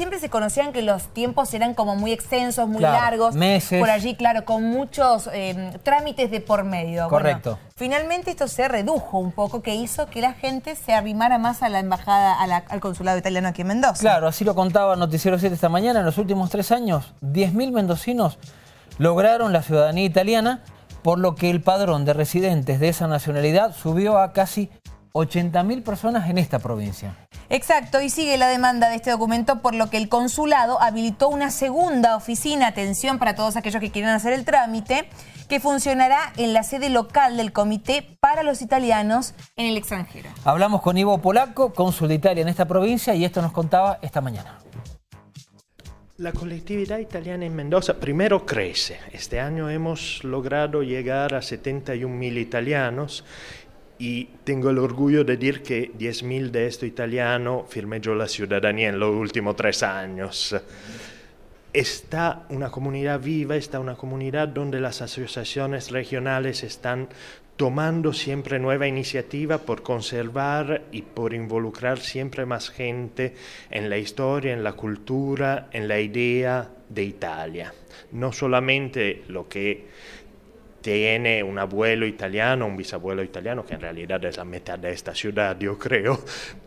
siempre se conocían que los tiempos eran como muy extensos, muy largos. Meses. Por allí, claro, con muchos eh, trámites de por medio. Correcto. finalmente esto se redujo un poco, que hizo que la gente se arrimara más a la embajada, al consulado italiano aquí en Mendoza. Claro, así lo contaba Noticiero 7 esta mañana. En los últimos tres años, 10.000 mendocinos lograron la ciudadanía italiana, por lo que el padrón de residentes de esa nacionalidad subió a casi 80.000 personas en esta provincia. Exacto, y sigue la demanda de este documento por lo que el consulado habilitó una segunda oficina, atención para todos aquellos que quieran hacer el trámite, que funcionará en la sede local del Comité para los Italianos en el extranjero. Hablamos con Ivo Polaco, cónsul de Italia en esta provincia, y esto nos contaba esta mañana. La colectividad italiana en Mendoza primero crece. Este año hemos logrado llegar a mil italianos y tengo el orgullo de decir que 10.000 de esto italiano firmé yo la ciudadanía en los últimos tres años. Está una comunidad viva, está una comunidad donde las asociaciones regionales están tomando siempre nueva iniciativa por conservar y por involucrar siempre más gente en la historia, en la cultura, en la idea de Italia. No solamente lo que tiene un abuelo italiano, un bisabuelo italiano, que en realidad es la mitad de esta ciudad, yo creo,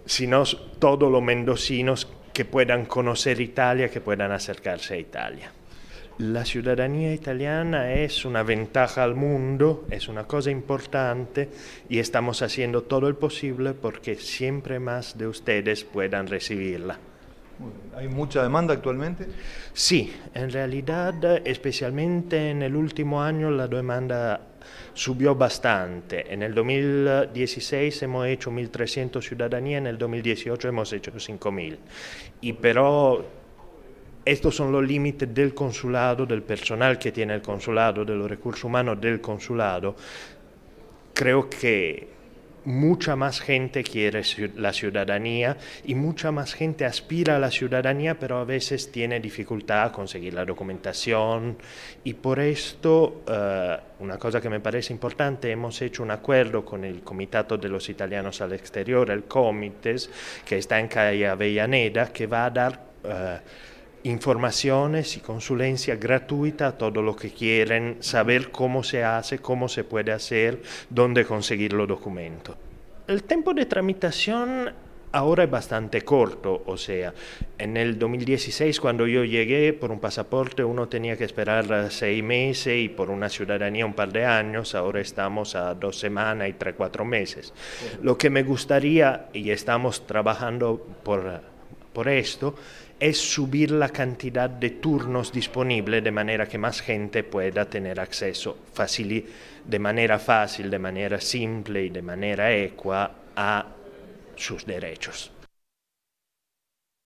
sino todos los mendocinos que puedan conocer Italia, que puedan acercarse a Italia. La ciudadanía italiana es una ventaja al mundo, es una cosa importante y estamos haciendo todo el posible porque siempre más de ustedes puedan recibirla. ¿Hay mucha demanda actualmente? Sí, en realidad, especialmente en el último año, la demanda subió bastante. En el 2016 hemos hecho 1.300 ciudadanías, en el 2018 hemos hecho 5.000. Y pero estos son los límites del consulado, del personal que tiene el consulado, de los recursos humanos del consulado. Creo que mucha más gente quiere la ciudadanía y mucha más gente aspira a la ciudadanía, pero a veces tiene dificultad a conseguir la documentación. Y por esto, eh, una cosa que me parece importante, hemos hecho un acuerdo con el Comitato de los Italianos al Exterior, el COMITES, que está en calle Avellaneda, que va a dar... Eh, informaciones y consulencia gratuita a todo lo que quieren saber cómo se hace, cómo se puede hacer, dónde conseguir los documentos. El tiempo de tramitación ahora es bastante corto, o sea, en el 2016 cuando yo llegué por un pasaporte uno tenía que esperar seis meses y por una ciudadanía un par de años, ahora estamos a dos semanas y tres, cuatro meses. Lo que me gustaría, y estamos trabajando por, por esto, es subir la cantidad de turnos disponibles de manera que más gente pueda tener acceso de manera fácil, de manera simple y de manera ecua a sus derechos.